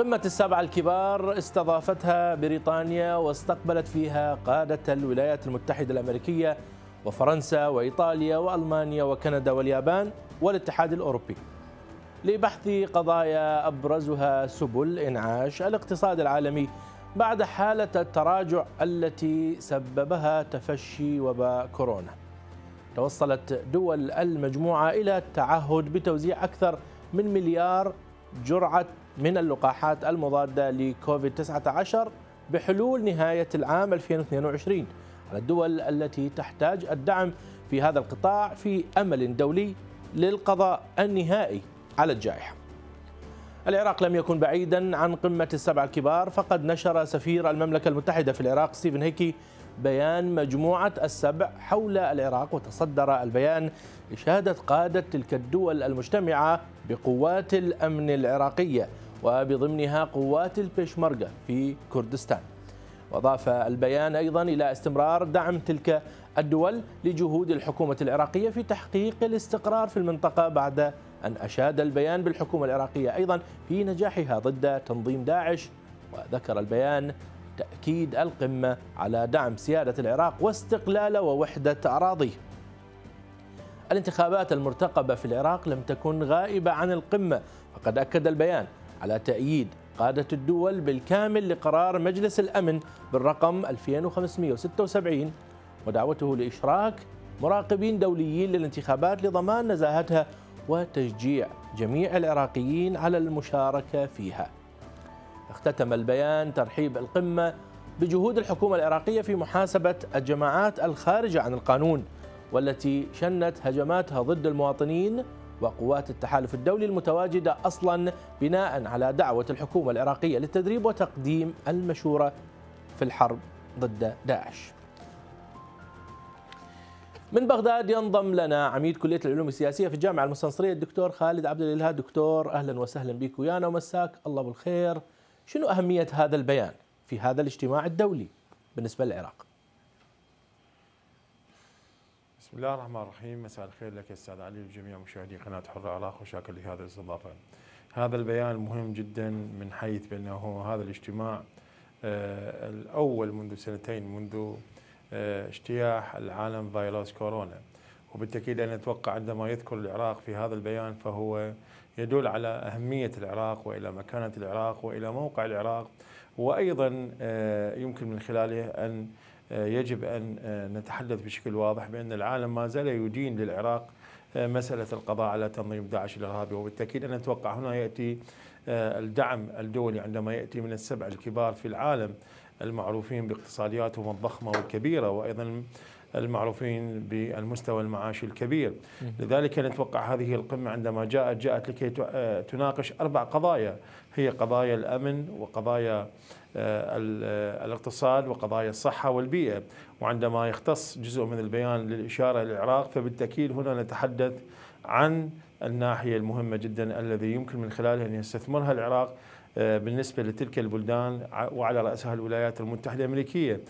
قمة السابعة الكبار استضافتها بريطانيا واستقبلت فيها قادة الولايات المتحدة الأمريكية وفرنسا وإيطاليا وألمانيا وكندا واليابان والاتحاد الأوروبي لبحث قضايا أبرزها سبل إنعاش الاقتصاد العالمي بعد حالة التراجع التي سببها تفشي وباء كورونا توصلت دول المجموعة إلى التعهد بتوزيع أكثر من مليار جرعة من اللقاحات المضادة لكوفيد 19 بحلول نهاية العام 2022 على الدول التي تحتاج الدعم في هذا القطاع في أمل دولي للقضاء النهائي على الجائحة العراق لم يكن بعيدا عن قمة السبع الكبار فقد نشر سفير المملكة المتحدة في العراق ستيفن هيكي بيان مجموعة السبع حول العراق وتصدر البيان إشادة قادة تلك الدول المجتمعة بقوات الأمن العراقية وبضمنها قوات البيشمركة في كردستان وأضاف البيان أيضا إلى استمرار دعم تلك الدول لجهود الحكومة العراقية في تحقيق الاستقرار في المنطقة بعد أن أشاد البيان بالحكومة العراقية أيضا في نجاحها ضد تنظيم داعش وذكر البيان تأكيد القمة على دعم سيادة العراق واستقلاله ووحدة أراضيه الانتخابات المرتقبة في العراق لم تكن غائبة عن القمة فقد أكد البيان على تأييد قادة الدول بالكامل لقرار مجلس الأمن بالرقم 2576 ودعوته لإشراك مراقبين دوليين للانتخابات لضمان نزاهتها وتشجيع جميع العراقيين على المشاركة فيها اختتم البيان ترحيب القمة بجهود الحكومة العراقية في محاسبة الجماعات الخارجة عن القانون والتي شنت هجماتها ضد المواطنين وقوات التحالف الدولي المتواجدة أصلا بناء على دعوة الحكومة العراقية للتدريب وتقديم المشورة في الحرب ضد داعش من بغداد ينضم لنا عميد كلية العلوم السياسية في الجامعة المستنصرية الدكتور خالد عبد الإله دكتور أهلا وسهلا بك ويانا ومساك الله بالخير شنو أهمية هذا البيان في هذا الاجتماع الدولي بالنسبة للعراق؟ بسم الله الرحمن الرحيم مساء الخير لك استاذ علي وجميع مشاهدي قناه حر العراق وشاكر لهذه الاستضافه. هذا البيان مهم جدا من حيث بانه هذا الاجتماع آه، الاول منذ سنتين منذ آه، اجتياح العالم فيروس كورونا وبالتاكيد انا اتوقع عندما يذكر العراق في هذا البيان فهو يدل على اهميه العراق والى مكانه العراق والى موقع العراق وايضا آه، يمكن من خلاله ان آه، يجب أن آه، نتحدث بشكل واضح بأن العالم ما زال يدين للعراق آه، مسألة القضاء على تنظيم داعش الإرهابي وبالتأكيد أنا أتوقع هنا يأتي الدعم الدولي عندما يأتي من السبع الكبار في العالم المعروفين باقتصادياتهم الضخمة والكبيرة وأيضا المعروفين بالمستوى المعاشي الكبير لذلك نتوقع هذه القمة عندما جاءت جاءت لكي تناقش أربع قضايا هي قضايا الأمن وقضايا آه، آه، الاقتصاد وقضايا الصحة والبيئة وعندما يختص جزء من البيان للإشارة للعراق فبالتأكيد هنا نتحدث عن الناحية المهمة جدا الذي يمكن من خلالها أن يستثمرها العراق آه، بالنسبة لتلك البلدان وعلى رأسها الولايات المتحدة الأمريكية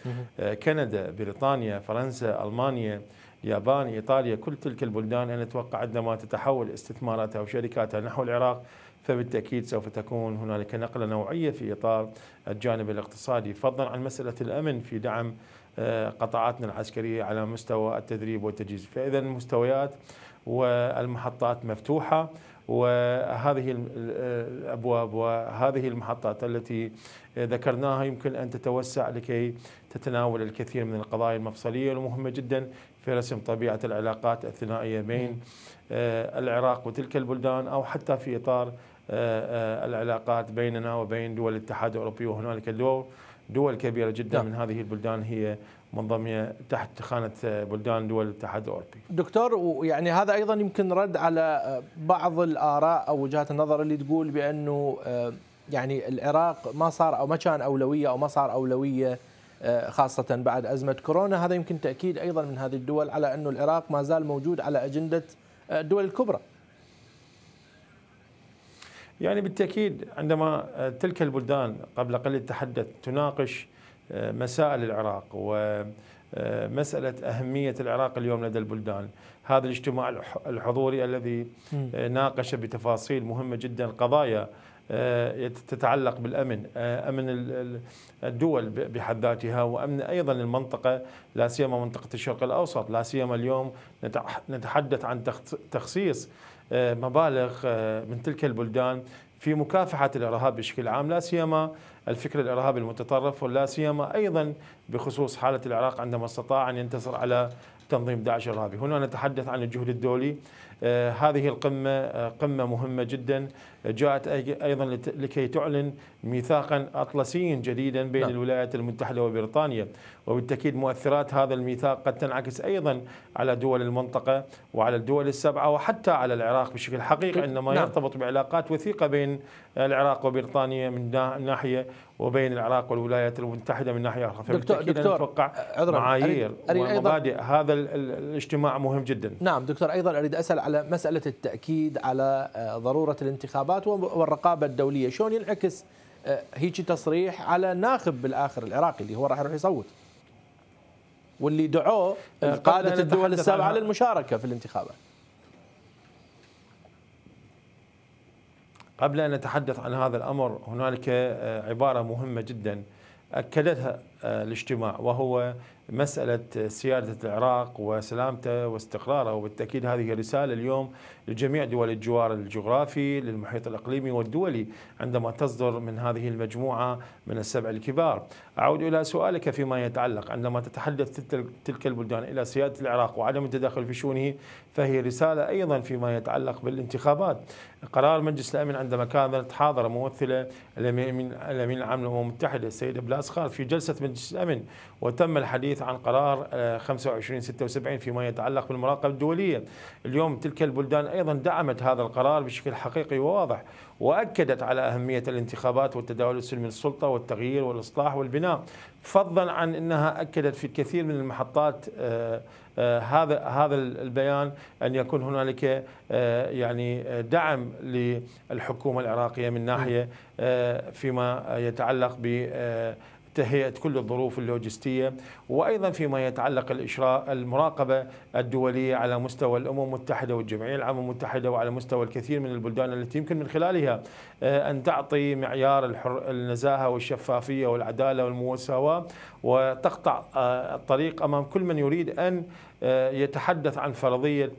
كندا بريطانيا فرنسا ألمانيا اليابان إيطاليا كل تلك البلدان أنا أتوقع عندما تتحول استثماراتها وشركاتها نحو العراق فبالتأكيد سوف تكون هنالك نقلة نوعية في إطار الجانب الاقتصادي فضلا عن مسألة الأمن في دعم آه، قطاعاتنا العسكرية على مستوى التدريب والتجهيز فإذا المستويات والمحطات مفتوحة وهذه الابواب آه، وهذه المحطات التي ذكرناها يمكن ان تتوسع لكي تتناول الكثير من القضايا المفصليه المهمه جدا في رسم طبيعه العلاقات الثنائيه بين آه، العراق وتلك البلدان او حتى في اطار آه، آه، العلاقات بيننا وبين دول الاتحاد الاوروبي وهنالك دور دول كبيره جدا نعم. من هذه البلدان هي منضميه تحت خانه بلدان دول الاتحاد الاوروبي. دكتور يعني هذا ايضا يمكن رد على بعض الاراء او وجهات النظر اللي تقول بانه آه، يعني العراق ما صار او ما كان اولويه او ما صار اولويه خاصه بعد ازمه كورونا، هذا يمكن تاكيد ايضا من هذه الدول على انه العراق ما زال موجود على اجنده الدول الكبرى. يعني بالتأكيد عندما آه، تلك البلدان قبل قليل تحدث تناقش آه، مسائل العراق ومسألة آه، أهمية العراق اليوم لدى البلدان هذا الاجتماع الحضوري الذي ناقش بتفاصيل مهمة جدا قضايا تتعلق بالامن امن الدول بحد ذاتها وامن ايضا المنطقه لا سيما منطقه الشرق الاوسط لا سيما اليوم نتحدث عن تخصيص آه، مبالغ آه، من تلك البلدان في مكافحة الإرهاب بشكل عام لا سيما الفكر الإرهابي المتطرف ولا سيما أيضا بخصوص حالة العراق عندما استطاع أن ينتصر على تنظيم داعش الإرهابي هنا نتحدث عن الجهد الدولي آه، هذه القمة قمة مهمة جدا جاءت أيضا لكي تعلن ميثاقا أطلسيا جديدا بين نعم. الولايات المتحدة وبريطانيا وبالتأكيد مؤثرات هذا الميثاق قد تنعكس أيضا على دول المنطقة وعلى الدول السبعة وحتى على العراق بشكل حقيقي نعم. إنما نعم. يرتبط بعلاقات وثيقة بين العراق وبريطانيا من ناحية وبين العراق والولايات المتحدة من ناحية أخرى دكتور دكتور نتوقع معايير أريد ومبادئ أيضاً هذا الاجتماع مهم جدا نعم دكتور أيضا أريد أسأل على مسألة التأكيد على آه، ضرورة الانتخابات الانتخابات والرقابه الدوليه شلون ينعكس آه، هيك تصريح على ناخب بالاخر العراقي اللي هو راح يروح يصوت واللي دعوه آه، قاده الدول السبعه للمشاركه في الانتخابات قبل ان نتحدث عن هذا الامر هنالك آه، عباره مهمه جدا اكدتها الاجتماع وهو مسألة سيادة العراق وسلامته واستقراره وبالتأكيد هذه رسالة اليوم لجميع دول الجوار الجغرافي للمحيط الإقليمي والدولي عندما تصدر من هذه المجموعة من السبع الكبار أعود إلى سؤالك فيما يتعلق عندما تتحدث تلك البلدان إلى سيادة العراق وعدم التدخل في شؤونه فهي رسالة أيضا فيما يتعلق بالانتخابات قرار مجلس الأمن عندما كانت حاضرة ممثلة الأمين العام للأمم المتحدة السيدة بلاسخار في جلسة مجلس أمن وتم الحديث عن قرار 2576 آه، فيما يتعلق بالمراقبة الدولية اليوم تلك البلدان أيضا دعمت هذا القرار بشكل حقيقي وواضح وأكدت على أهمية الانتخابات والتداول السلمي للسلطة والتغيير والإصلاح والبناء فضلا عن أنها أكدت في الكثير من المحطات آه، آه، هذا هذا البيان ان يكون هنالك يعني دعم للحكومه العراقيه من ناحيه فيما يتعلق ب تهيئة كل الظروف اللوجستية وأيضا فيما يتعلق الإشراء المراقبة الدولية على مستوى الأمم المتحدة والجمعية العامة المتحدة وعلى مستوى الكثير من البلدان التي يمكن من خلالها آه، أن تعطي معيار الحر النزاهة والشفافية والعدالة والمساواة وتقطع آه، الطريق أمام كل من يريد أن آه، يتحدث عن فرضية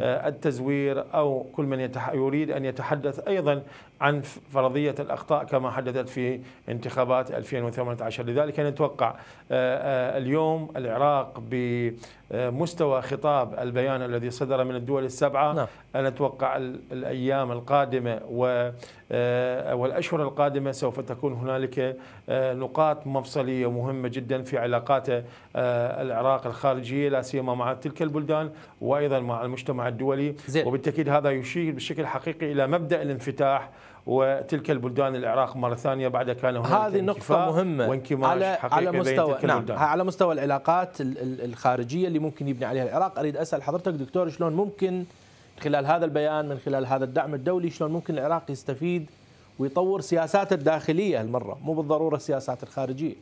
التزوير أو كل من يريد أن يتحدث أيضا عن فرضية الأخطاء كما حدثت في انتخابات 2018 لذلك نتوقع آه، آه، اليوم العراق بمستوى خطاب البيان الذي صدر من الدول السبعة نعم. نتوقع الأيام القادمة آه، والأشهر القادمة سوف تكون هنالك نقاط مفصلية مهمة جدا في علاقات العراق الخارجية لا سيما مع تلك البلدان وأيضا مع المجتمع الدولي زي. وبالتأكيد هذا يشير بشكل حقيقي إلى مبدأ الانفتاح وتلك البلدان العراق مره ثانيه بعد كان هناك هذه نقطه مهمه على على مستوى نعم على مستوى العلاقات الخارجيه اللي ممكن يبني عليها العراق اريد اسال حضرتك دكتور شلون ممكن خلال هذا البيان من خلال هذا الدعم الدولي شلون ممكن العراق يستفيد ويطور سياساته الداخليه هالمره مو بالضروره السياسات الخارجيه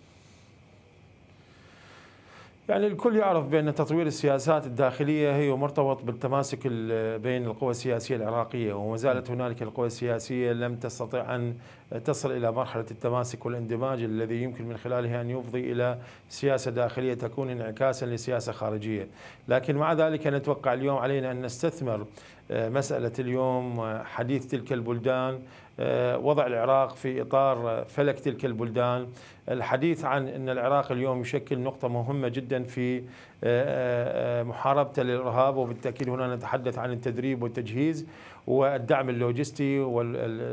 يعني الكل يعرف بأن تطوير السياسات الداخلية هي مرتبط بالتماسك بين القوى السياسية العراقية وما زالت هنالك القوى السياسية لم تستطع أن تصل إلى مرحلة التماسك والاندماج الذي يمكن من خلاله أن يفضي إلى سياسة داخلية تكون انعكاسا لسياسة خارجية لكن مع ذلك نتوقع اليوم علينا أن نستثمر آه، مسألة اليوم آه، حديث تلك البلدان آه، وضع العراق في إطار آه، فلك تلك البلدان الحديث عن أن العراق اليوم يشكل نقطة مهمة جدا في آه، محاربته للإرهاب وبالتأكيد هنا نتحدث عن التدريب والتجهيز والدعم اللوجستي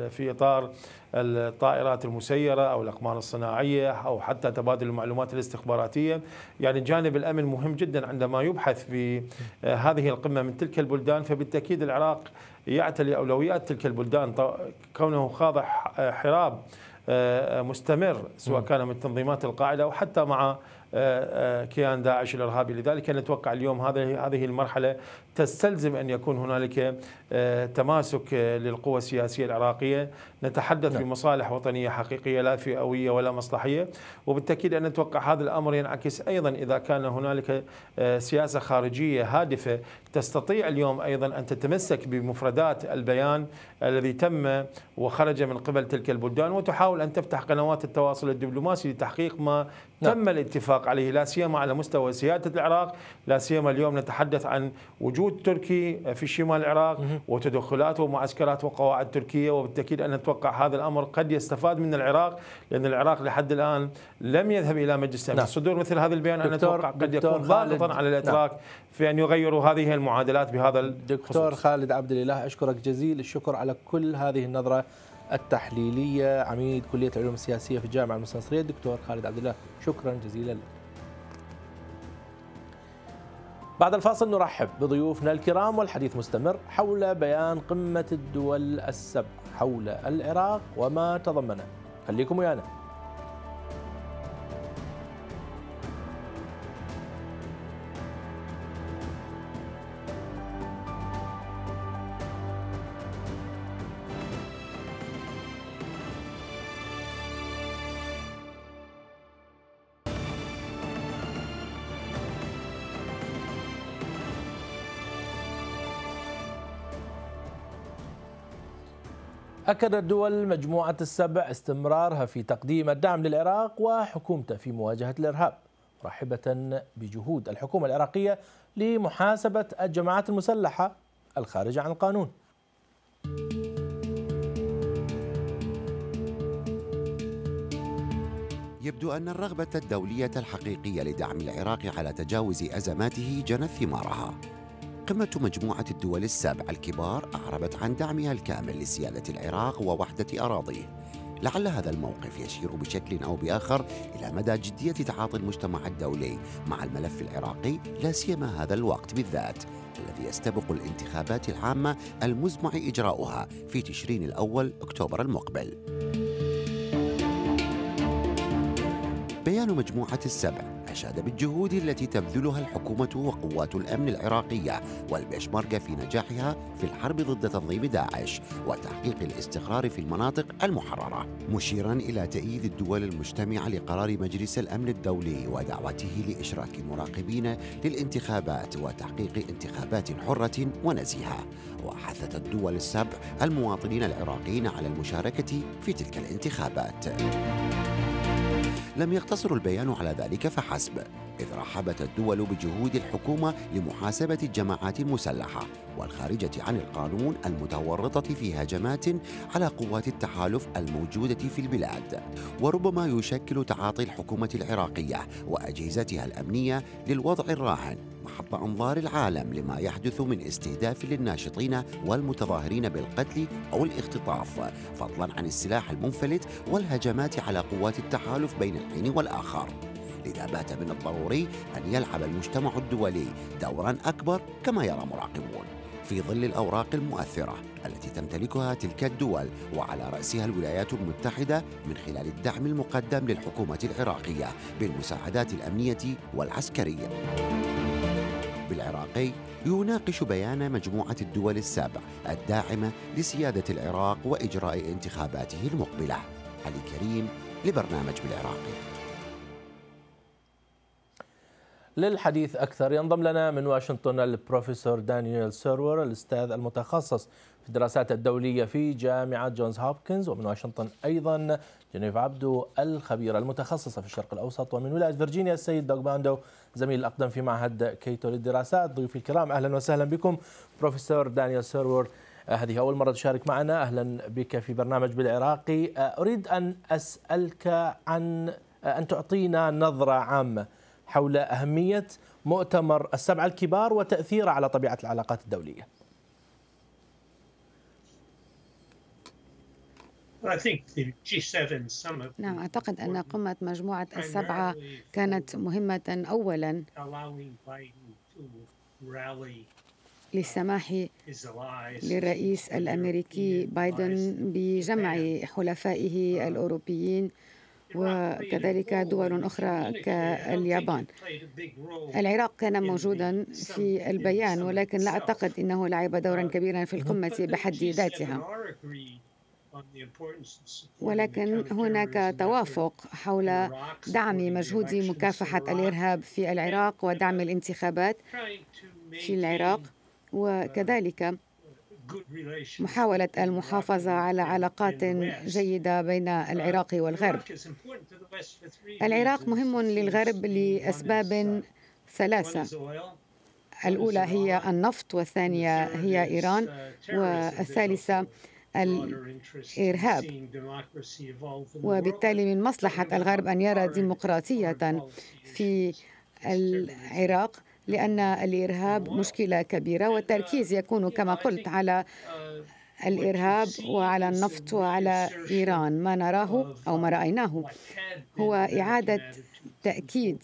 في إطار الطائرات المسيرة أو الأقمار الصناعية أو حتى تبادل المعلومات الاستخباراتية يعني جانب الأمن مهم جدا عندما يبحث في هذه القمة من تلك البلدان فبالتأكيد العراق يعتلي أولويات تلك البلدان كونه خاضع حراب آه، آه، مستمر سواء كان من تنظيمات القاعدة أو حتى مع آه، كيان داعش الارهابي لذلك نتوقع اليوم هذه هذه المرحله تستلزم أن يكون هنالك آه، تماسك آه، للقوى السياسية العراقية نتحدث نعم. بمصالح وطنية حقيقية لا فئوية ولا مصلحية وبالتأكيد أن نتوقع هذا الأمر ينعكس أيضا إذا كان هنالك آه، سياسة خارجية هادفة تستطيع اليوم أيضا أن تتمسك بمفردات البيان الذي تم وخرج من قبل تلك البلدان وتحاول أن تفتح قنوات التواصل الدبلوماسي لتحقيق ما نعم. تم الاتفاق عليه لا سيما على مستوى سيادة العراق لا سيما اليوم نتحدث عن وجود وجود تركي في شمال العراق وتدخلاته ومعسكرات وقواعد تركية وبالتأكيد أن نتوقع هذا الأمر قد يستفاد من العراق لأن العراق لحد الآن لم يذهب إلى مجلس الأمن نعم. صدور مثل هذا البيان أنا أتوقع قد يكون ضاغطا على الأتراك نعم. في أن يغيروا هذه المعادلات بهذا الخصوص دكتور خالد عبد الإله أشكرك جزيل الشكر على كل هذه النظرة التحليلية عميد كلية العلوم السياسية في الجامعة المستنصرية الدكتور خالد عبد الله شكرا جزيلا لك بعد الفاصل نرحب بضيوفنا الكرام والحديث مستمر حول بيان قمة الدول السبع حول العراق وما تضمنه خليكم ويانا أكدت دول مجموعة السبع استمرارها في تقديم الدعم للعراق وحكومته في مواجهة الإرهاب مرحبة بجهود الحكومة العراقية لمحاسبة الجماعات المسلحة الخارجة عن القانون يبدو أن الرغبة الدولية الحقيقية لدعم العراق على تجاوز أزماته جنت ثمارها قمة مجموعة الدول السبع الكبار أعربت عن دعمها الكامل لسيادة العراق ووحدة أراضيه لعل هذا الموقف يشير بشكل أو بآخر إلى مدى جدية تعاطي المجتمع الدولي مع الملف العراقي لا سيما هذا الوقت بالذات الذي يستبق الانتخابات العامة المزمع إجراؤها في تشرين الأول أكتوبر المقبل بيان مجموعة السبع أشاد بالجهود التي تبذلها الحكومة وقوات الأمن العراقية والبشمركة في نجاحها في الحرب ضد تنظيم داعش وتحقيق الاستقرار في المناطق المحررة مشيرا إلى تأييد الدول المجتمعة لقرار مجلس الأمن الدولي ودعوته لإشراك مراقبين للانتخابات وتحقيق انتخابات حرة ونزيهة وحثت الدول السبع المواطنين العراقيين على المشاركة في تلك الانتخابات لم يقتصر البيان على ذلك فحسب إذ رحبت الدول بجهود الحكومة لمحاسبة الجماعات المسلحة والخارجة عن القانون المتورطة في هجمات على قوات التحالف الموجودة في البلاد وربما يشكل تعاطي الحكومة العراقية وأجهزتها الأمنية للوضع الراهن محط أنظار العالم لما يحدث من استهداف للناشطين والمتظاهرين بالقتل أو الاختطاف فضلا عن السلاح المنفلت والهجمات على قوات التحالف بين الحين والآخر لذا بات من الضروري أن يلعب المجتمع الدولي دورا أكبر كما يرى مراقبون في ظل الأوراق المؤثرة التي تمتلكها تلك الدول وعلى رأسها الولايات المتحدة من خلال الدعم المقدم للحكومة العراقية بالمساعدات الأمنية والعسكرية بالعراقي يناقش بيان مجموعة الدول السابع الداعمة لسيادة العراق وإجراء انتخاباته المقبلة علي كريم لبرنامج بالعراقي للحديث أكثر ينضم لنا من واشنطن البروفيسور دانيال سيرور الأستاذ المتخصص في الدراسات الدولية في جامعة جونز هوبكنز ومن واشنطن أيضا جنيف عبدو الخبيرة المتخصصة في الشرق الأوسط ومن ولاية فرجينيا السيد دوغ باندو زميل الأقدم في معهد كيتو للدراسات ضيوفي الكرام أهلا وسهلا بكم بروفيسور دانيال سيرور آه، هذه أول مرة تشارك معنا أهلا بك في برنامج بالعراقي آه، أريد أن أسألك عن آه، أن تعطينا نظرة عامة حول أهمية مؤتمر السبعة الكبار وتأثيره على طبيعة العلاقات الدولية نعم أعتقد أن قمة مجموعة السبعة كانت مهمة أولا للسماح للرئيس الأمريكي بايدن بجمع حلفائه uh, الأوروبيين وكذلك دول أخرى كاليابان العراق كان موجودا في البيان ولكن لا أعتقد أنه لعب دورا uh, كبيرا في القمة بحد ذاتها ولكن هناك توافق حول دعم مجهود مكافحة الإرهاب في العراق ودعم uh, الانتخابات في العراق وكذلك uh, محاولة المحافظة على علاقات جيدة بين uh, العراق والغرب. العراق مهم للغرب لأسباب ثلاثة. الأولى هي النفط والثانية هي إيران والثالثة الإرهاب وبالتالي من مصلحة الغرب أن يرى ديمقراطية في العراق لأن الإرهاب مشكلة كبيرة والتركيز يكون كما قلت على الإرهاب وعلى النفط وعلى إيران ما نراه أو ما رأيناه هو إعادة تأكيد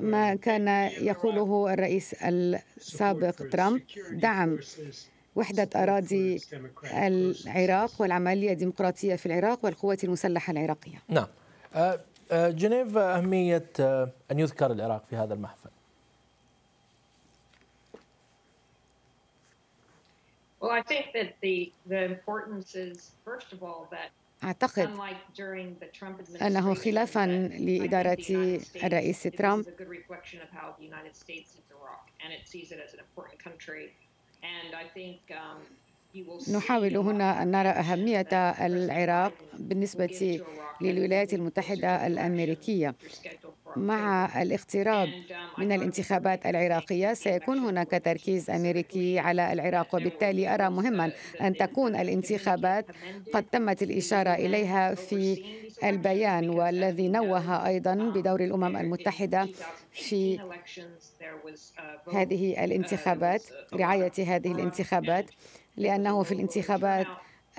ما كان يقوله الرئيس السابق ترامب دعم وحدة أراضي العراق والعملية الديمقراطية في العراق والقوات المسلحة العراقية نعم آه، آه، جنيف أهمية آه، أن يذكر العراق في هذا المحفل Well, I think that the, the importance is, first of all, that أعتقد أنه خلافا لإدارة الرئيس ترامب نحاول هنا أن نرى أهمية العراق بالنسبة للولايات المتحدة الأمريكية مع الاقتراب من الانتخابات العراقية سيكون هناك تركيز أمريكي على العراق وبالتالي أرى مهما أن تكون الانتخابات قد تمت الإشارة إليها في البيان والذي نوه أيضا بدور الأمم المتحدة في هذه الانتخابات رعاية هذه الانتخابات لأنه في الانتخابات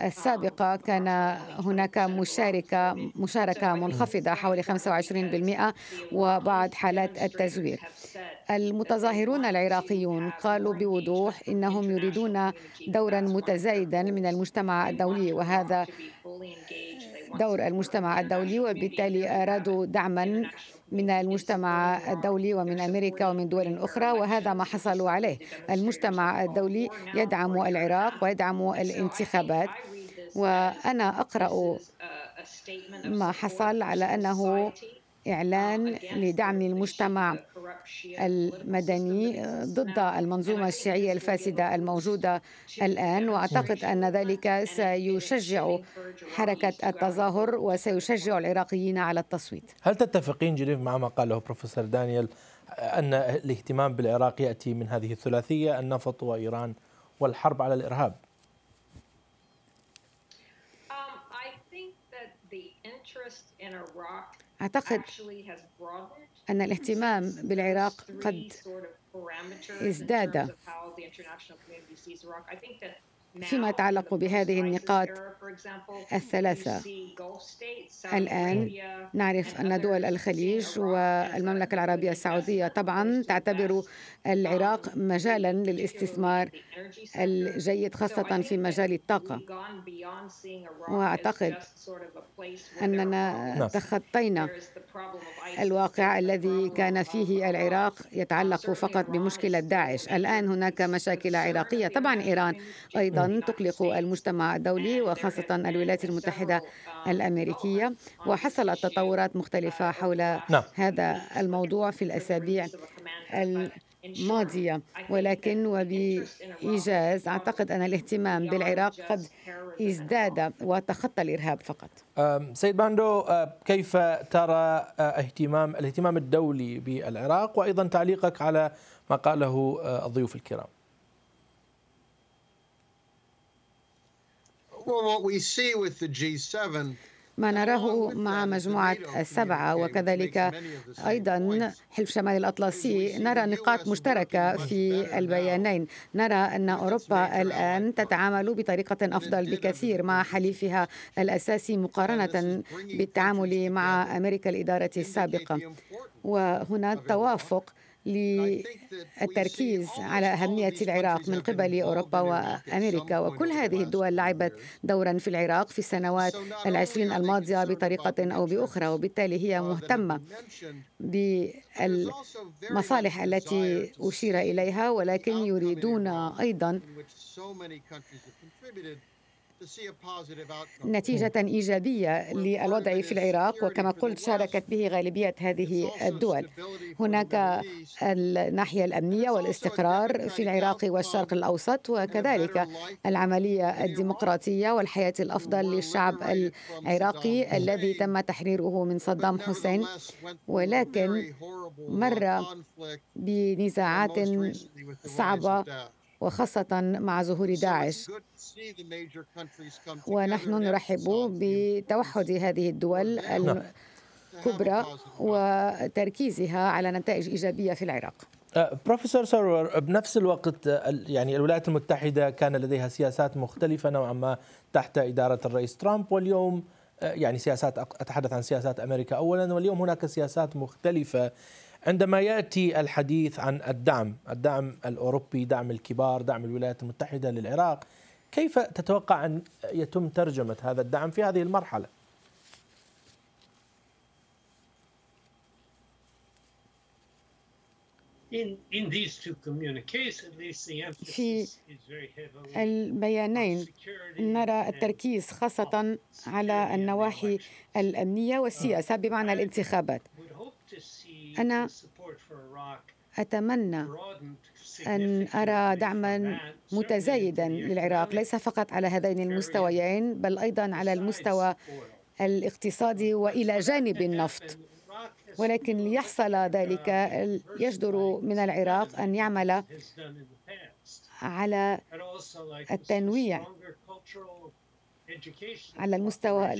السابقة كان هناك مشاركة مشاركة منخفضة حوالي 25% وبعض حالات التزوير المتظاهرون العراقيون قالوا بوضوح إنهم يريدون دورا متزايدا من المجتمع الدولي وهذا دور المجتمع الدولي وبالتالي أرادوا دعما من المجتمع الدولي ومن امريكا ومن دول اخرى وهذا ما حصلوا عليه المجتمع الدولي يدعم العراق ويدعم الانتخابات وانا اقرا ما حصل على انه اعلان لدعم المجتمع المدني آه، ضد المنظومة الشيعية الفاسدة الموجودة الآن وأعتقد أن ذلك سيشجع حركة التظاهر وسيشجع العراقيين على التصويت هل تتفقين جريف مع ما قاله بروفيسور دانيال آه، أن الاهتمام بالعراق يأتي من هذه الثلاثية النفط وإيران والحرب على الإرهاب um, أعتقد أن الاهتمام بالعراق قد ازداد فيما يتعلق بهذه النقاط الثلاثة الآن نعرف أن دول الخليج والمملكة العربية السعودية طبعا تعتبر العراق مجالا للاستثمار الجيد خاصة في مجال الطاقة وأعتقد أننا نعم. تخطينا الواقع الذي كان فيه العراق يتعلق فقط بمشكلة داعش الآن هناك مشاكل عراقية طبعا إيران أيضا تقلق المجتمع الدولي وخاصة الولايات المتحدة الأمريكية وحصلت تطورات مختلفة حول نعم. هذا الموضوع في الأسابيع الماضية ولكن وبإيجاز أعتقد أن الاهتمام بالعراق قد ازداد وتخطى الإرهاب فقط سيد باندو كيف ترى أه، اهتمام الاهتمام الدولي بالعراق وأيضا تعليقك على ما قاله أه، الضيوف الكرام ما نراه مع مجموعة السبعة وكذلك أيضا حلف شمال الأطلسي نرى نقاط مشتركة في البيانين نرى أن أوروبا الآن تتعامل بطريقة أفضل بكثير مع حليفها الأساسي مقارنة بالتعامل مع أمريكا الإدارة السابقة وهنا توافق للتركيز على أهمية العراق من قبل أوروبا وأمريكا وكل هذه الدول لعبت دورا في العراق في السنوات العشرين الماضية بطريقة أو بأخرى وبالتالي هي مهتمة بالمصالح التي أشير إليها ولكن يريدون أيضا نتيجة إيجابية للوضع في العراق وكما قلت شاركت به غالبية هذه الدول هناك الناحية الأمنية والاستقرار في العراق والشرق الأوسط وكذلك العملية الديمقراطية والحياة الأفضل للشعب العراقي الذي تم تحريره من صدام حسين ولكن مر بنزاعات صعبة وخاصة مع ظهور داعش ونحن نرحب بتوحد هذه الدول الكبرى وتركيزها على نتائج إيجابية في العراق بروفيسور أه، سرور بنفس الوقت أه، يعني الولايات المتحدة كان لديها سياسات مختلفة نوعا ما تحت إدارة الرئيس ترامب واليوم أه، يعني سياسات أتحدث عن سياسات أمريكا أولا واليوم هناك سياسات مختلفة عندما ياتي الحديث عن الدعم، الدعم الاوروبي، دعم الكبار، دعم الولايات المتحده للعراق، كيف تتوقع ان يتم ترجمه هذا الدعم في هذه المرحله؟ في البيانين نرى التركيز خاصة على النواحي الأمنية والسياسة uh, بمعنى الانتخابات أنا أتمنى أن أرى دعما متزايدا للعراق ليس فقط على هذين المستويين بل أيضا على المستوى الاقتصادي وإلى جانب النفط ولكن ليحصل ذلك يجدر من العراق أن يعمل على التنويع على المستوى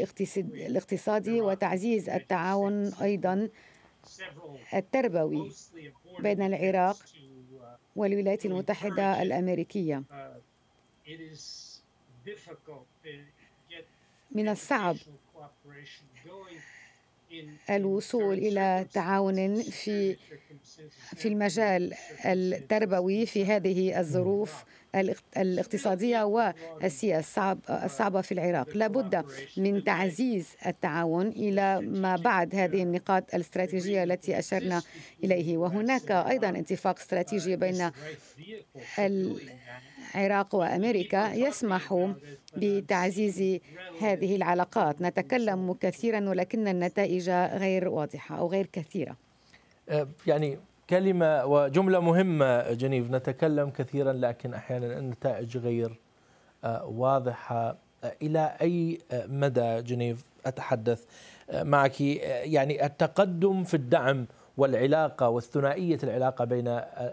الاقتصادي وتعزيز التعاون أيضا التربوي بين العراق والولايات المتحدة الأمريكية من الصعب الوصول إلى تعاون في في المجال التربوي في هذه الظروف الاقتصادية والسياسة الصعبة في العراق لابد من تعزيز التعاون إلى ما بعد هذه النقاط الاستراتيجية التي أشرنا إليه وهناك أيضا اتفاق استراتيجي بين العراق وامريكا يسمح بتعزيز هذه العلاقات نتكلم كثيرا ولكن النتائج غير واضحه او غير كثيره أه، يعني كلمه وجمله مهمه جنيف نتكلم كثيرا لكن احيانا النتائج غير أه، واضحه أه، الى اي مدى جنيف اتحدث معك يعني التقدم في الدعم والعلاقه والثنائيه العلاقه بين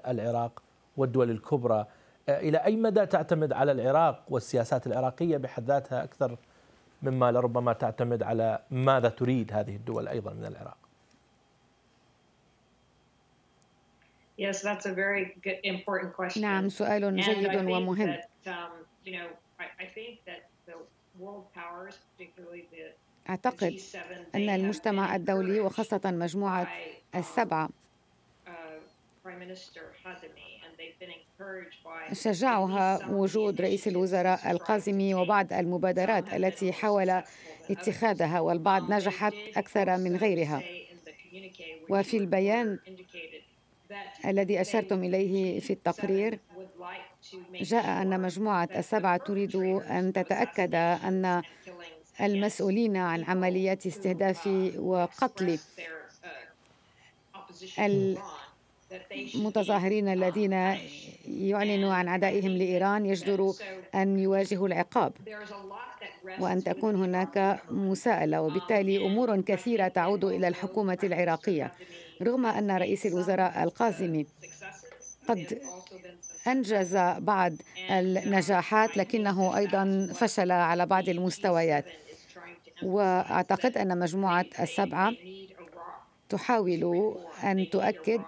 العراق والدول الكبرى آه، الى اي مدى تعتمد على العراق والسياسات العراقيه بحد ذاتها اكثر مما لربما تعتمد على ماذا تريد هذه الدول ايضا من العراق؟ نعم سؤال جيد ومهم. Um, أعتقد أن المجتمع الدولي وخاصة مجموعة السبعة um, uh, شجعها وجود رئيس الوزراء القازمي وبعض المبادرات التي حاول اتخاذها والبعض نجحت أكثر من غيرها وفي البيان الذي أشرتم إليه في التقرير جاء أن مجموعة السبعة تريد أن تتأكد أن المسؤولين عن عمليات استهداف وقتل المتظاهرين الذين يعلنوا عن عدائهم لإيران يجدر أن يواجهوا العقاب وأن تكون هناك مساءلة وبالتالي أمور كثيرة تعود إلى الحكومة العراقية رغم أن رئيس الوزراء القاسمي قد أنجز بعض النجاحات لكنه أيضا فشل على بعض المستويات وأعتقد أن مجموعة السبعة تحاول أن تؤكد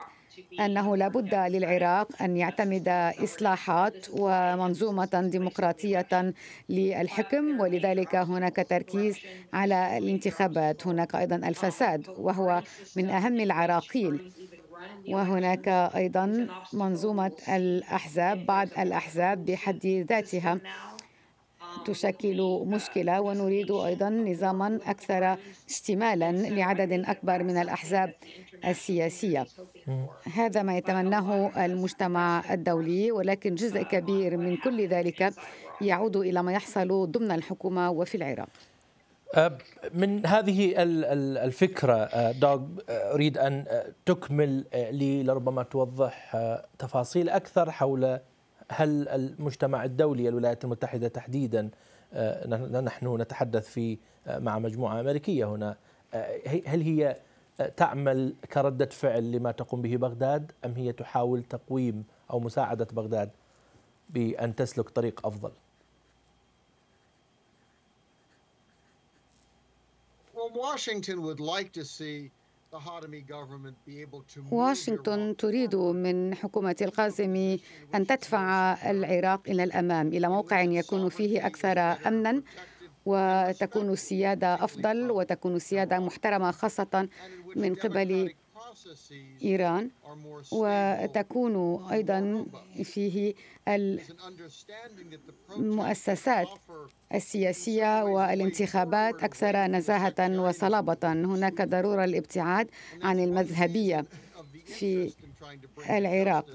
أنه لابد للعراق أن يعتمد إصلاحات ومنظومة ديمقراطية للحكم ولذلك هناك تركيز على الانتخابات هناك أيضا الفساد وهو من أهم العراقيل وهناك أيضا منظومة الأحزاب بعض الأحزاب بحد ذاتها تشكل مشكلة ونريد أيضا نظاما أكثر اشتمالا لعدد أكبر من الأحزاب السياسية هذا ما يتمناه المجتمع الدولي ولكن جزء كبير من كل ذلك يعود إلى ما يحصل ضمن الحكومة وفي العراق من هذه الفكرة دوغ أريد أن تكمل لي لربما توضح تفاصيل أكثر حول هل المجتمع الدولي الولايات المتحدة تحديدا آه، نحن نتحدث في آه، مع مجموعة أمريكية هنا آه، هل هي تعمل كردة فعل لما تقوم به بغداد أم هي تحاول تقويم أو مساعدة بغداد بأن تسلك طريق أفضل واشنطن would like to see واشنطن تريد من حكومة القازمي أن تدفع العراق إلى الأمام إلى موقع يكون فيه أكثر أمنا وتكون السيادة أفضل وتكون السيادة محترمة خاصة من قبل إيران وتكون أيضا فيه المؤسسات السياسية والانتخابات أكثر نزاهة وصلابة هناك ضرورة الابتعاد عن المذهبية في العراق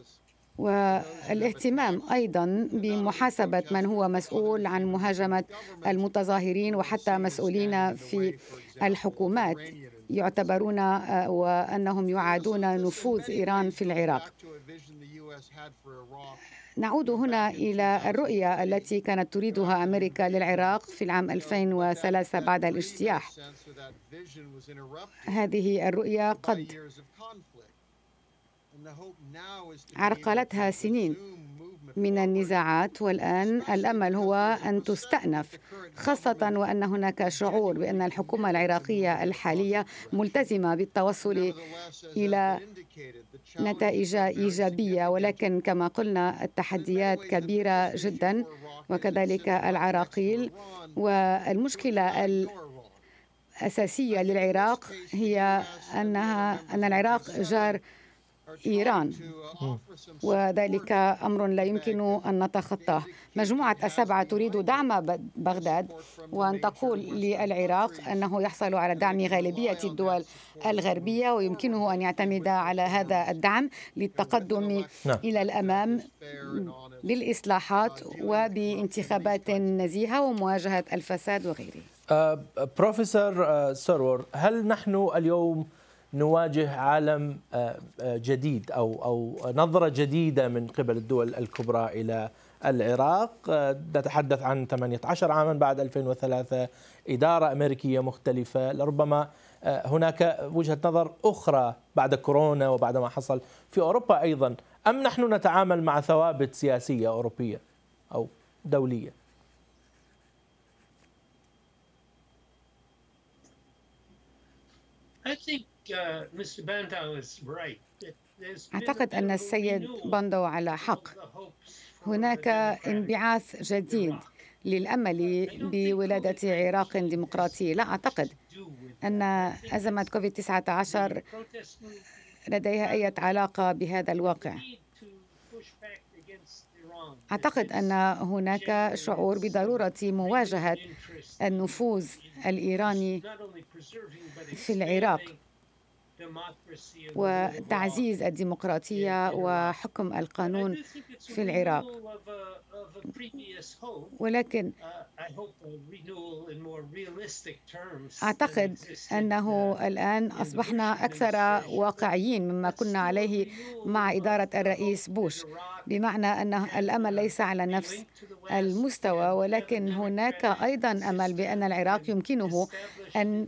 والاهتمام ايضا بمحاسبه من هو مسؤول عن مهاجمه المتظاهرين وحتى مسؤولين في الحكومات يعتبرون آه، وأنهم يعادون نفوذ إيران في العراق نعود هنا إلى الرؤية التي كانت تريدها أمريكا للعراق في العام 2003 بعد الاجتياح هذه الرؤية قد عرقلتها سنين من النزاعات والآن الأمل هو أن تستأنف خاصة وأن هناك شعور بأن الحكومة العراقية الحالية ملتزمة بالتوصل إلى نتائج إيجابية ولكن كما قلنا التحديات كبيرة جدا وكذلك العراقيل والمشكلة الأساسية للعراق هي أنها أن العراق جار إيران وذلك أمر لا يمكن أن نتخطاه مجموعة السبعة تريد دعم بغداد وأن تقول للعراق أنه يحصل على دعم غالبية الدول الغربية ويمكنه أن يعتمد على هذا الدعم للتقدم نعم. إلى الأمام بالإصلاحات وبانتخابات نزيهة ومواجهة الفساد وغيره آه، بروفيسور آه، سرور هل نحن اليوم نواجه عالم آه، آه، جديد او او نظره جديده من قبل الدول الكبرى الى العراق آه، نتحدث عن 18 عاما بعد 2003 إدارة أمريكية مختلفة لربما هناك وجهة نظر أخرى بعد كورونا وبعد ما حصل في أوروبا أيضا أم نحن نتعامل مع ثوابت سياسية أوروبية أو دولية I think أعتقد أن السيد باندو على حق هناك انبعاث جديد للأمل بولادة عراق ديمقراطي لا أعتقد أن أزمة كوفيد-19 لديها أي علاقة بهذا الواقع أعتقد أن هناك شعور بضرورة مواجهة النفوذ الإيراني في العراق وتعزيز الديمقراطية وحكم القانون في العراق ولكن أعتقد أنه الآن أصبحنا أكثر واقعيين مما كنا عليه مع إدارة الرئيس بوش بمعنى أن الأمل ليس على نفس المستوى ولكن هناك أيضا أمل بأن العراق يمكنه أن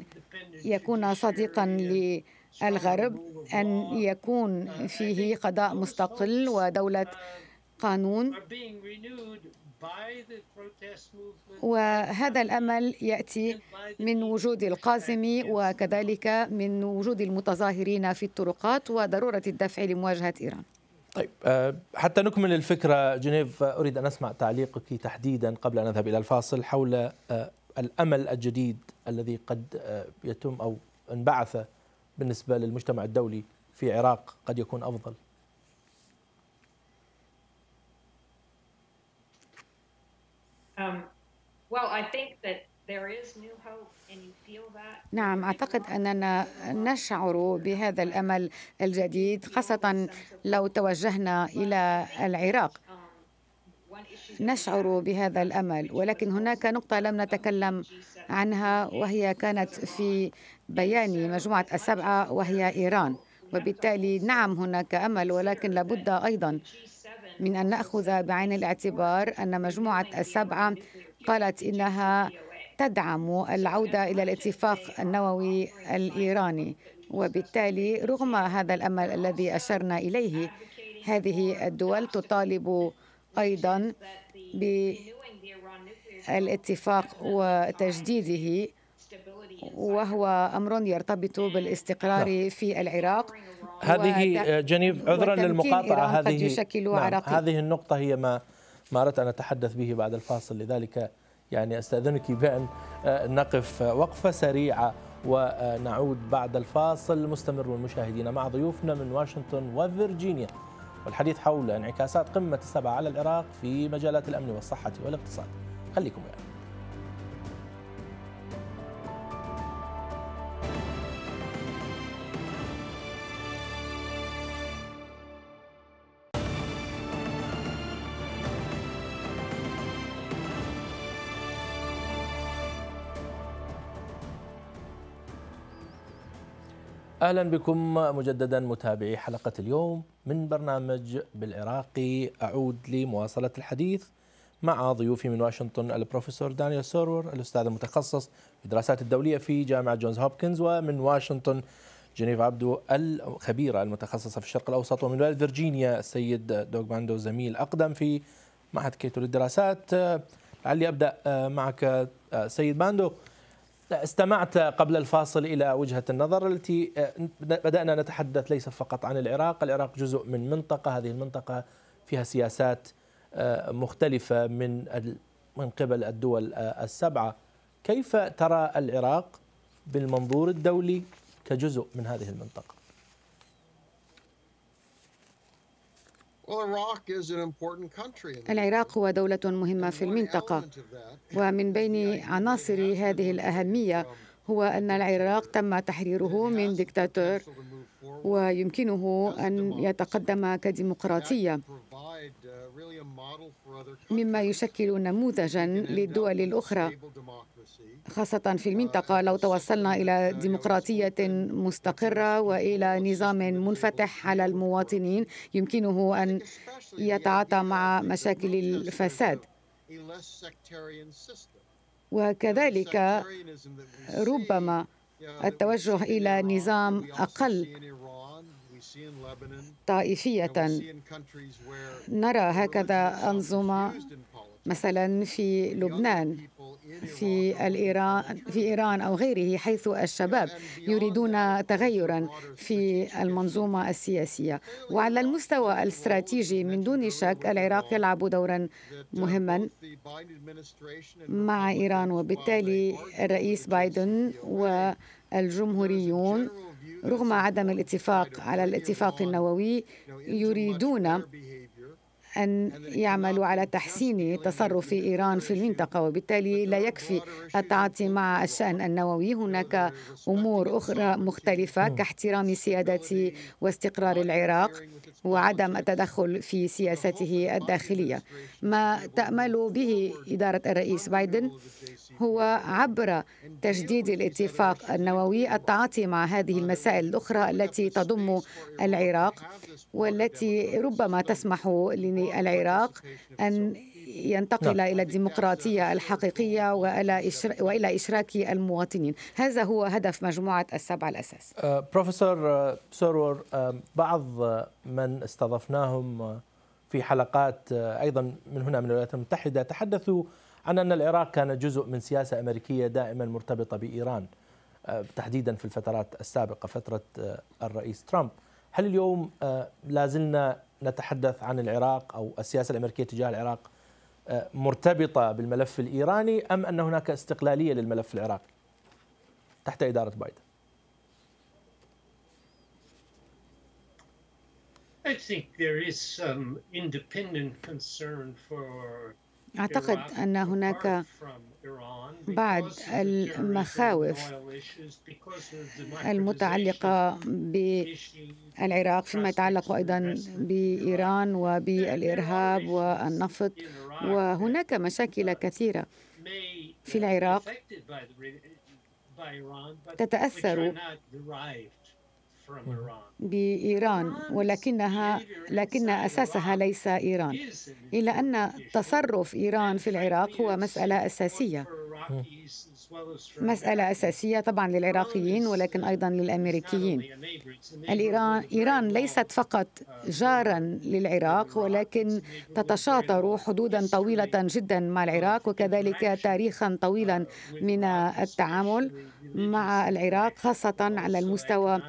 يكون صديقا ل الغرب أن يكون فيه قضاء مستقل ودولة قانون وهذا الامل ياتي من وجود القازمي وكذلك من وجود المتظاهرين في الطرقات وضروره الدفع لمواجهه ايران. طيب آه، حتى نكمل الفكره جنيف اريد ان اسمع تعليقك تحديدا قبل ان نذهب الى الفاصل حول آه، الامل الجديد الذي قد آه، يتم او انبعث بالنسبة للمجتمع الدولي في العراق قد يكون أفضل um, نعم أعتقد أننا نشعر بهذا الأمل الجديد خاصة لو توجهنا إلى العراق نشعر بهذا الامل ولكن هناك نقطه لم نتكلم عنها وهي كانت في بيان مجموعه السبعه وهي ايران وبالتالي نعم هناك امل ولكن لابد ايضا من ان ناخذ بعين الاعتبار ان مجموعه السبعه قالت انها تدعم العوده الى الاتفاق النووي الايراني وبالتالي رغم هذا الامل الذي اشرنا اليه هذه الدول تطالب أيضا بالاتفاق وتجديده وهو أمر يرتبط بالاستقرار نعم. في العراق هذه آه، جنيف عذرا للمقاطعة هذه نعم. هذه النقطة هي ما ما أردت أن أتحدث به بعد الفاصل لذلك يعني أستأذنك بأن آه، نقف آه، وقفة سريعة ونعود بعد الفاصل مستمرون مشاهدينا مع ضيوفنا من واشنطن وفرجينيا والحديث حول انعكاسات قمة السبعة على العراق في مجالات الأمن والصحة والاقتصاد خليكم معنا اهلا بكم مجددا متابعي حلقه اليوم من برنامج بالعراقي اعود لمواصله الحديث مع ضيوفي من واشنطن البروفيسور دانيال سورور الاستاذ المتخصص في الدراسات الدوليه في جامعه جونز هوبكنز ومن واشنطن جنيف عبدو الخبيره المتخصصه في الشرق الاوسط ومن ولايه فيرجينيا السيد باندو زميل اقدم في معهد كيتو للدراسات لعلي ابدا معك آه، سيد باندو استمعت قبل الفاصل إلى وجهة النظر التي آه، بدأنا نتحدث ليس فقط عن العراق العراق جزء من منطقة هذه المنطقة فيها سياسات آه، مختلفة من من قبل الدول آه، السبعة كيف ترى العراق بالمنظور الدولي كجزء من هذه المنطقة العراق هو دولة مهمة في المنطقة ومن بين عناصر هذه الأهمية هو أن العراق تم تحريره من دكتاتور ويمكنه أن يتقدم كديمقراطية uh, مما يشكل نموذجا للدول الأخرى خاصة في المنطقة لو توصلنا إلى ديمقراطية مستقرة وإلى نظام منفتح على المواطنين يمكنه أن يتعاطى مع مشاكل الفساد وكذلك ربما التوجه إلى نظام أقل طائفية نرى هكذا أنظمة مثلا في لبنان في الإيران في إيران أو غيره حيث الشباب يريدون تغيرا في المنظومة السياسية وعلى المستوى الاستراتيجي من دون شك العراق يلعب دورا مهما مع إيران وبالتالي الرئيس بايدن والجمهوريون رغم عدم الاتفاق على الاتفاق النووي يريدون أن يعملوا على تحسين تصرف إيران في المنطقة وبالتالي لا يكفي التعاطي مع الشأن النووي هناك أمور أخرى مختلفة كاحترام سيادة واستقرار العراق وعدم التدخل في سياسته الداخلية ما تأمل به إدارة الرئيس بايدن هو عبر تجديد الاتفاق النووي التعاطي مع هذه المسائل الأخرى التي تضم العراق والتي ربما تسمح للعراق أن ينتقل نعم. إلى الديمقراطية الحقيقية وإلى إشراك, وإلى إشراك المواطنين هذا هو هدف مجموعة السبع الأساس أه بروفيسور أه، سورور أه، بعض أه، من استضفناهم في حلقات أيضا من هنا من الولايات المتحدة تحدثوا عن أن العراق كان جزء من سياسة أمريكية دائما مرتبطة بإيران آه، تحديدا في الفترات السابقة فترة آه، الرئيس ترامب هل اليوم آه، لا زلنا نتحدث عن العراق أو السياسة الأمريكية تجاه العراق مرتبطة بالملف الإيراني أم أن هناك استقلالية للملف العراقي تحت إدارة بايدن I think there is some independent concern for أعتقد أن هناك بعض المخاوف المتعلقة بالعراق فيما يتعلق أيضا بإيران وبالإرهاب والنفط وهناك مشاكل كثيرة في العراق تتأثر بإيران ولكنها لكن أساسها ليس إيران إلا أن تصرف إيران في العراق هو مسألة أساسية مسألة أساسية طبعا للعراقيين ولكن أيضا للأمريكيين الإيران إيران ليست فقط جارا للعراق ولكن تتشاطر حدودا طويلة جدا مع العراق وكذلك تاريخا طويلا من التعامل مع العراق خاصة على المستوى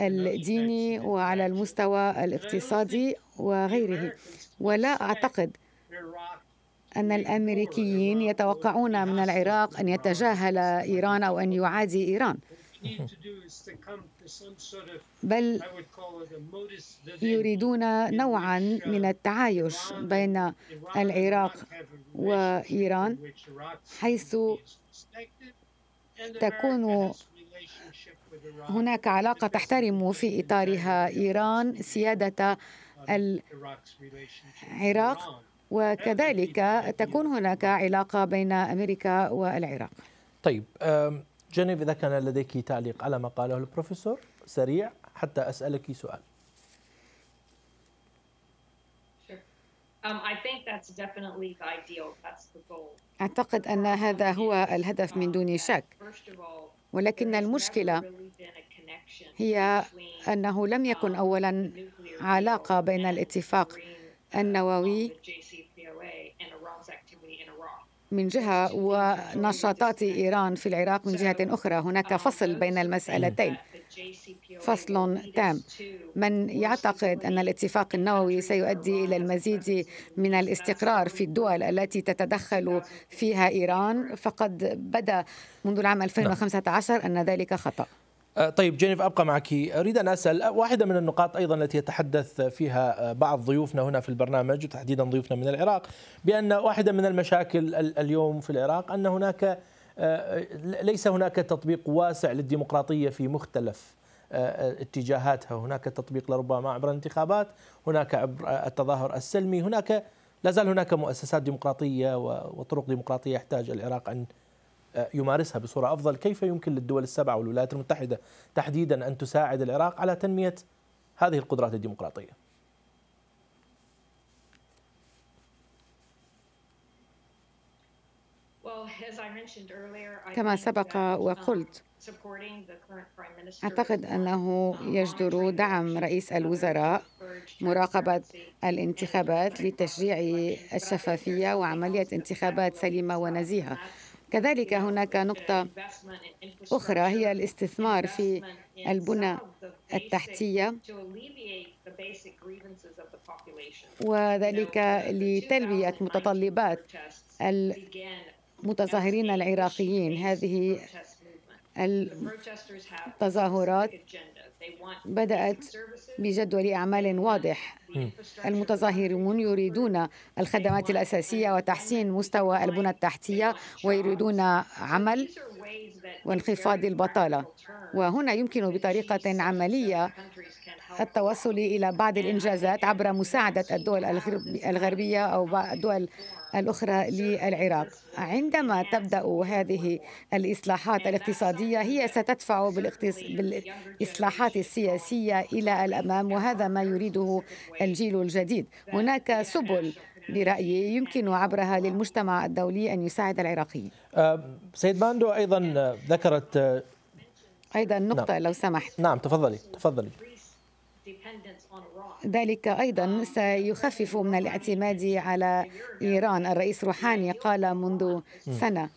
الديني وعلى المستوى الاقتصادي وغيره ولا أعتقد أن الأمريكيين يتوقعون من العراق أن يتجاهل إيران أو أن يعادي إيران بل يريدون نوعا من التعايش بين العراق وإيران حيث تكون هناك علاقة تحترم في إطارها إيران سيادة العراق وكذلك تكون هناك علاقة بين أمريكا والعراق طيب جنيف إذا كان لديك تعليق على ما قاله البروفيسور سريع حتى أسألك سؤال um, أعتقد أن هذا هو الهدف من دون شك ولكن المشكلة هي أنه لم يكن أولا علاقة بين الاتفاق النووي من جهة ونشاطات إيران في العراق من جهة أخرى هناك فصل بين المسألتين فصل تام من يعتقد أن الاتفاق النووي سيؤدي إلى المزيد من الاستقرار في الدول التي تتدخل فيها إيران فقد بدا منذ العام 2015 نعم. أن ذلك خطأ آه، طيب جينيف ابقى معك اريد ان اسال آه، واحده من النقاط ايضا التي يتحدث فيها آه، بعض ضيوفنا هنا في البرنامج وتحديدا ضيوفنا من العراق بان واحده من المشاكل اليوم في العراق ان هناك ليس هناك تطبيق واسع للديمقراطيه في مختلف اتجاهاتها هناك تطبيق لربما عبر الانتخابات هناك عبر التظاهر السلمي هناك لا زال هناك مؤسسات ديمقراطيه وطرق ديمقراطيه يحتاج العراق ان يمارسها بصورة أفضل كيف يمكن للدول السبعة والولايات المتحدة تحديدا أن تساعد العراق على تنمية هذه القدرات الديمقراطية كما سبق um, وقلت أعتقد أنه يجدر دعم رئيس الوزراء مراقبة الانتخابات لتشجيع الشفافية وعملية انتخابات سليمة ونزيهة كذلك هناك نقطة أخرى هي الاستثمار في البنى التحتية وذلك لتلبية متطلبات المتظاهرين العراقيين هذه التظاهرات بدأت بجدول أعمال واضح المتظاهرون يريدون الخدمات الأساسية وتحسين مستوى البنى التحتية ويريدون عمل وانخفاض البطالة وهنا يمكن بطريقة عملية التوصل إلى بعض الإنجازات عبر مساعدة الدول الغربية أو الدول الأخرى للعراق عندما تبدأ هذه الإصلاحات الاقتصادية هي ستدفع بالإصلاحات السياسية إلى الأمام وهذا ما يريده الجيل الجديد هناك سبل برأيي يمكن عبرها للمجتمع الدولي أن يساعد العراقيين أه، سيد باندو أيضا ذكرت أه، أيضا نقطة نعم. لو سمحت نعم تفضلي تفضلي ذلك ايضا um, سيخفف من الاعتماد على ايران الرئيس روحاني قال منذ سنه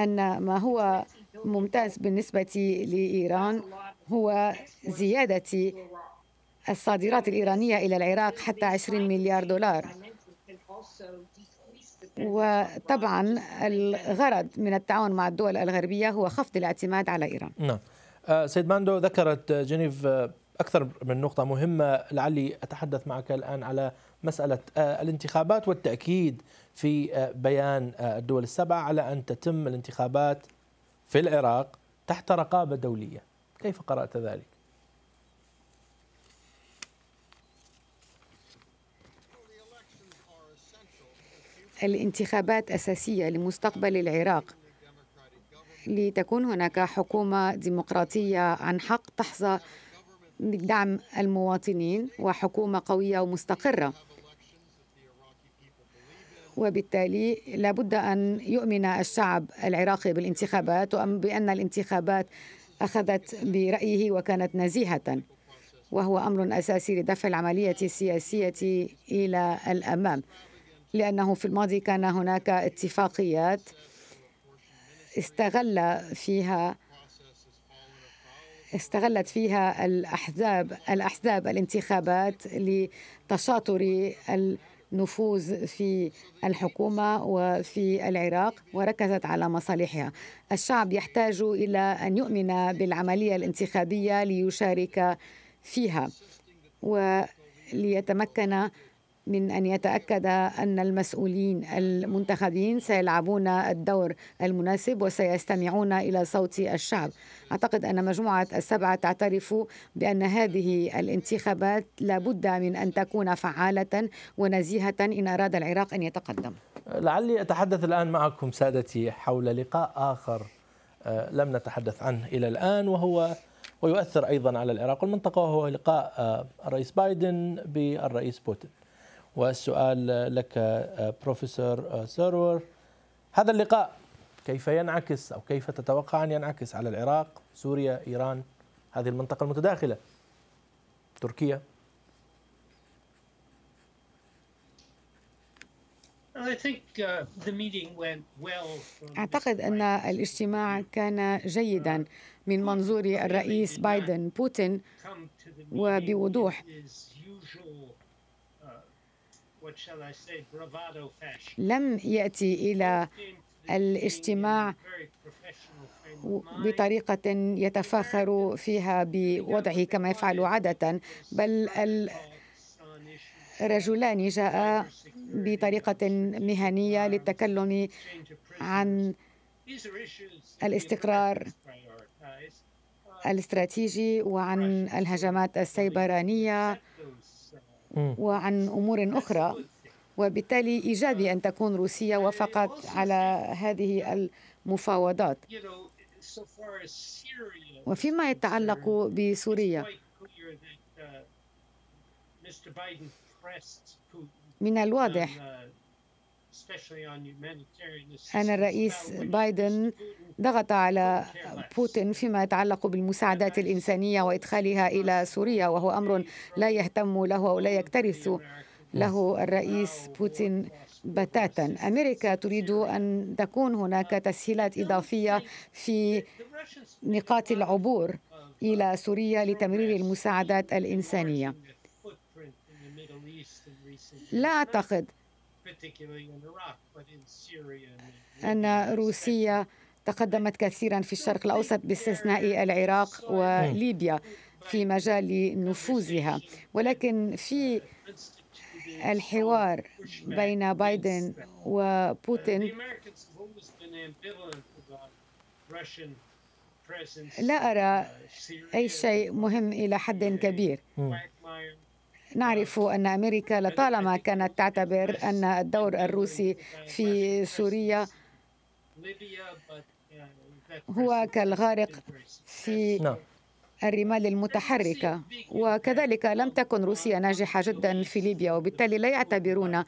ان ما هو ممتاز بالنسبه لايران هو زياده الصادرات الايرانيه الى العراق حتى 20 مليار دولار وطبعا الغرض من التعاون مع الدول الغربيه هو خفض الاعتماد على ايران نعم آه، سيد ماندو ذكرت آه، جنيف آه، أكثر من نقطة مهمة لعلي أتحدث معك الآن على مسألة الانتخابات والتأكيد في بيان الدول السبعة على أن تتم الانتخابات في العراق تحت رقابة دولية كيف قرأت ذلك؟ الانتخابات أساسية لمستقبل العراق لتكون هناك حكومة ديمقراطية عن حق تحظى بدعم المواطنين وحكومة قوية ومستقرة وبالتالي لابد أن يؤمن الشعب العراقي بالانتخابات وبأن الانتخابات أخذت برأيه وكانت نزيهة وهو أمر أساسي لدفع العملية السياسية إلى الأمام لأنه في الماضي كان هناك اتفاقيات استغل فيها استغلت فيها الأحزاب الأحزاب الانتخابات لتشاطر النفوذ في الحكومة وفي العراق وركزت على مصالحها الشعب يحتاج إلى أن يؤمن بالعملية الانتخابية ليشارك فيها وليتمكن من أن يتأكد أن المسؤولين المنتخبين سيلعبون الدور المناسب وسيستمعون إلى صوت الشعب أعتقد أن مجموعة السبعة تعترف بأن هذه الانتخابات لابد من أن تكون فعالة ونزيهة إن أراد العراق أن يتقدم لعلي أتحدث الآن معكم سادتي حول لقاء آخر آه، لم نتحدث عنه إلى الآن وهو ويؤثر أيضا على العراق والمنطقة وهو لقاء آه، الرئيس بايدن بالرئيس بوتين والسؤال لك بروفيسور آه، سيرور آه، هذا اللقاء كيف ينعكس أو كيف تتوقع أن ينعكس على العراق سوريا إيران هذه المنطقة المتداخلة تركيا uh, أعتقد أن الاجتماع كان جيدا من منظور الرئيس بايدن بوتين وبوضوح لم يأتي إلى الاجتماع بطريقة يتفاخر فيها بوضعه كما يفعل عادة بل الرجلان جاء بطريقة مهنية للتكلم عن الاستقرار الاستراتيجي وعن الهجمات السيبرانية وعن أمور أخرى وبالتالي إيجابي أن تكون روسيا وافقت على هذه المفاوضات وفيما يتعلق بسوريا من الواضح أن الرئيس بايدن ضغط على بوتين فيما يتعلق بالمساعدات الإنسانية وإدخالها إلى سوريا وهو أمر لا يهتم له أو لا يكترث له الرئيس بوتين بتاتا امريكا تريد ان تكون هناك تسهيلات اضافيه في نقاط العبور الى سوريا لتمرير المساعدات الانسانيه لا اعتقد أن روسيا تقدمت كثيرا في الشرق الأوسط باستثناء العراق وليبيا في مجال نفوذها ولكن في uh, الحوار بين بايدن uh, وبوتين لا أرى uh, أي شيء مهم إلى حد كبير نعرف أن أمريكا لطالما كانت تعتبر أن الدور الروسي في سوريا هو كالغارق في نعم. الرمال المتحركة وكذلك لم تكن روسيا ناجحة جدا في ليبيا وبالتالي لا يعتبرون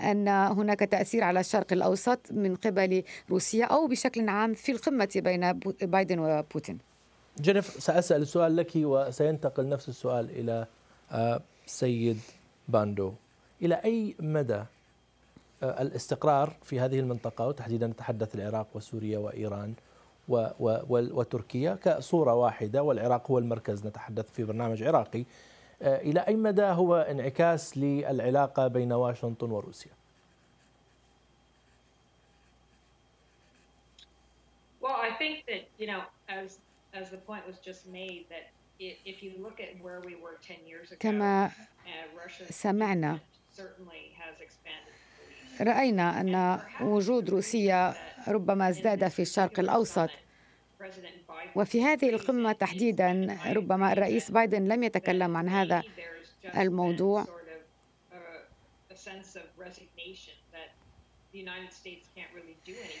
أن هناك تأثير على الشرق الأوسط من قبل روسيا أو بشكل عام في القمة بين بايدن وبوتين جينيف سأسأل السؤال لك وسينتقل نفس السؤال إلى آه، سيد باندو إلى أي مدى آه، الاستقرار في هذه المنطقة وتحديدا نتحدث العراق وسوريا وإيران وتركيا كصورة واحدة والعراق هو المركز نتحدث في برنامج عراقي آه، إلى أي مدى هو انعكاس للعلاقة بين واشنطن وروسيا؟ Well, I think that, you know, as, as the point was just made, that كما uh, سمعنا راينا ان وجود روسيا ربما ازداد في الشرق الاوسط وفي هذه القمه تحديدا ربما الرئيس بايدن لم يتكلم عن هذا الموضوع uh,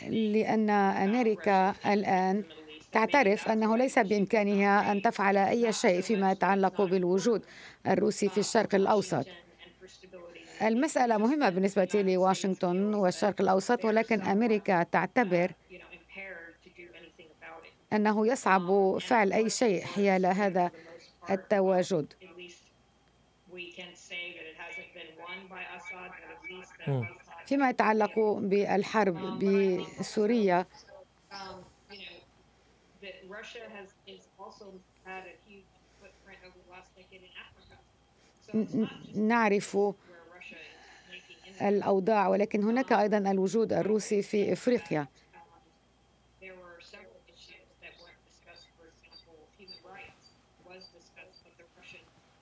لان امريكا الان تعترف أنه ليس بإمكانها أن تفعل أي شيء فيما يتعلق بالوجود الروسي في الشرق الأوسط المسألة مهمة بالنسبة لواشنطن والشرق الأوسط ولكن أمريكا تعتبر أنه يصعب فعل أي شيء حيال هذا التواجد فيما يتعلق بالحرب بسوريا that Russia has is also had a huge footprint over the last decade in Africa. نعرف الأوضاع ولكن هناك أيضا الوجود الروسي في إفريقيا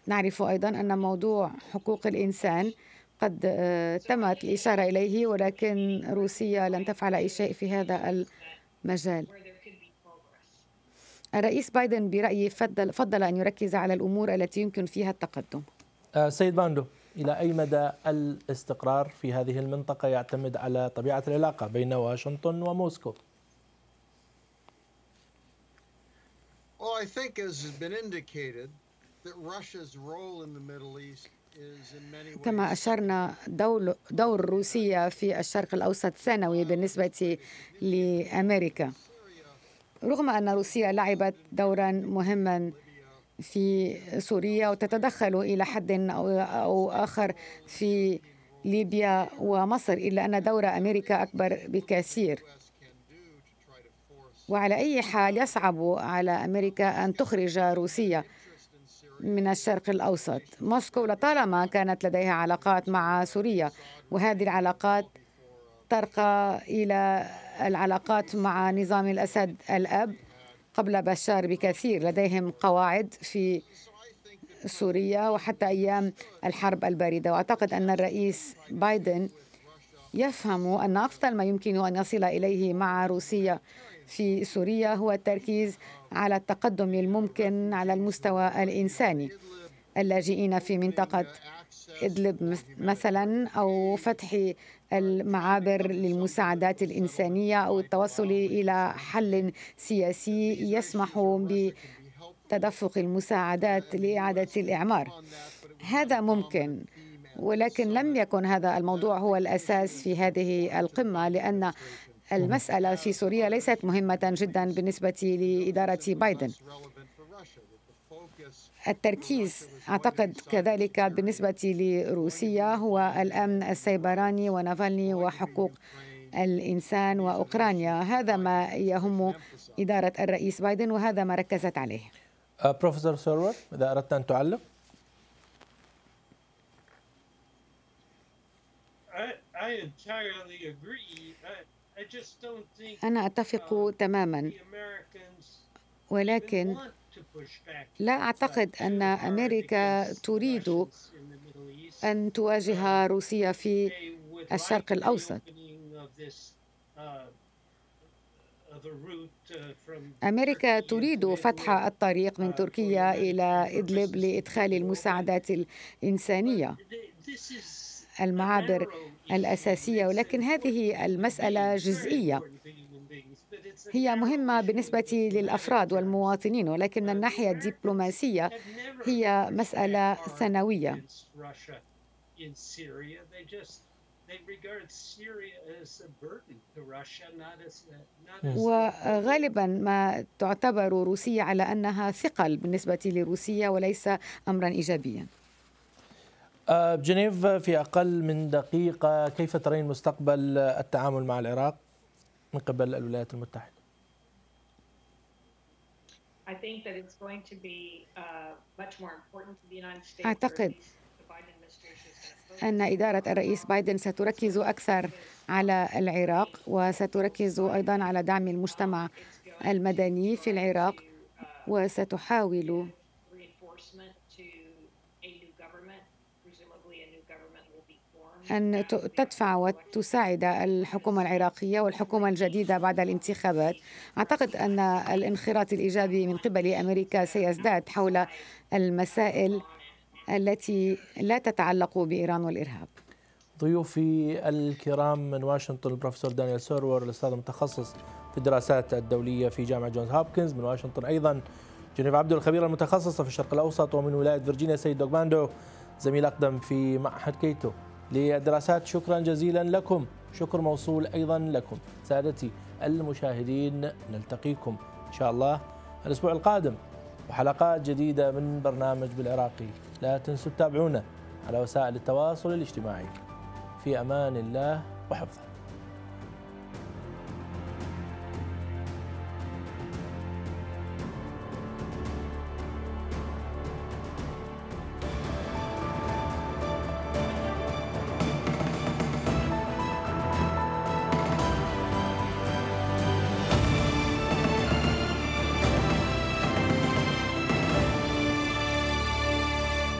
نعرف أيضا أن موضوع حقوق الإنسان قد آه، تمت الإشارة إليه ولكن روسيا لن تفعل أي شيء في هذا المجال الرئيس بايدن برأيي فضل, فضل أن يركز على الأمور التي يمكن فيها التقدم أه، سيد باندو إلى أي مدى الاستقرار في هذه المنطقة يعتمد على طبيعة العلاقة بين واشنطن وموسكو؟ كما أشرنا دول دور روسيا في الشرق الأوسط ثانوي بالنسبة لأمريكا رغم أن روسيا لعبت دورا مهما في سوريا وتتدخل إلى حد أو آخر في ليبيا ومصر إلا أن دور أمريكا أكبر بكثير وعلى أي حال يصعب على أمريكا أن تخرج روسيا من الشرق الأوسط موسكو لطالما كانت لديها علاقات مع سوريا وهذه العلاقات ترقى إلى العلاقات مع نظام الأسد الأب قبل بشار بكثير لديهم قواعد في سوريا وحتى أيام الحرب الباردة وأعتقد أن الرئيس بايدن يفهم أن أفضل ما يمكن أن يصل إليه مع روسيا في سوريا هو التركيز على التقدم الممكن على المستوى الإنساني اللاجئين في منطقة إدلب مثلا أو فتح المعابر للمساعدات الإنسانية أو التوصل إلى حل سياسي يسمح بتدفق المساعدات لإعادة الإعمار هذا ممكن ولكن لم يكن هذا الموضوع هو الأساس في هذه القمة لأن المسألة في سوريا ليست مهمة جدا بالنسبة لإدارة بايدن التركيز أعتقد كذلك بالنسبة لروسيا هو الأمن السيبراني ونافالني وحقوق الإنسان وأوكرانيا هذا ما يهم إدارة الرئيس بايدن وهذا ما ركزت عليه بروفيسور uh, سورور إذا أردت أن تعلق أنا أتفق تماما ولكن لا أعتقد أن أمريكا تريد أن تواجه روسيا في الشرق الأوسط أمريكا تريد فتح الطريق من تركيا إلى إدلب لإدخال المساعدات الإنسانية المعابر الأساسية ولكن هذه المسألة جزئية هي مهمة بالنسبة للأفراد والمواطنين ولكن الناحية الدبلوماسية هي مسألة ثانوية وغالبا ما تعتبر روسيا على انها ثقل بالنسبه لروسيا وليس امرا ايجابيا. آه، جنيف في اقل من دقيقه كيف ترين مستقبل التعامل مع العراق؟ من قبل الولايات المتحدة؟ uh, أعتقد أن إدارة الرئيس بايدن ستركز أكثر على العراق وستركز أيضا على دعم المجتمع المدني في العراق وستحاول أن تدفع وتساعد الحكومة العراقية والحكومة الجديدة بعد الانتخابات أعتقد أن الانخراط الإيجابي من قبل أمريكا سيزداد حول المسائل التي لا تتعلق بإيران والإرهاب ضيوفي الكرام من واشنطن البروفيسور دانيال سورور الأستاذ المتخصص في الدراسات الدولية في جامعة جونز هابكنز من واشنطن أيضا جنيف عبد الخبيرة المتخصصة في الشرق الأوسط ومن ولاية فيرجينيا سيد دوغماندو زميل أقدم في معهد كيتو للدراسات شكرا جزيلا لكم شكر موصول أيضا لكم سادتي المشاهدين نلتقيكم إن شاء الله الأسبوع القادم وحلقات جديدة من برنامج بالعراقي لا تنسوا تتابعونا على وسائل التواصل الاجتماعي في أمان الله وحفظه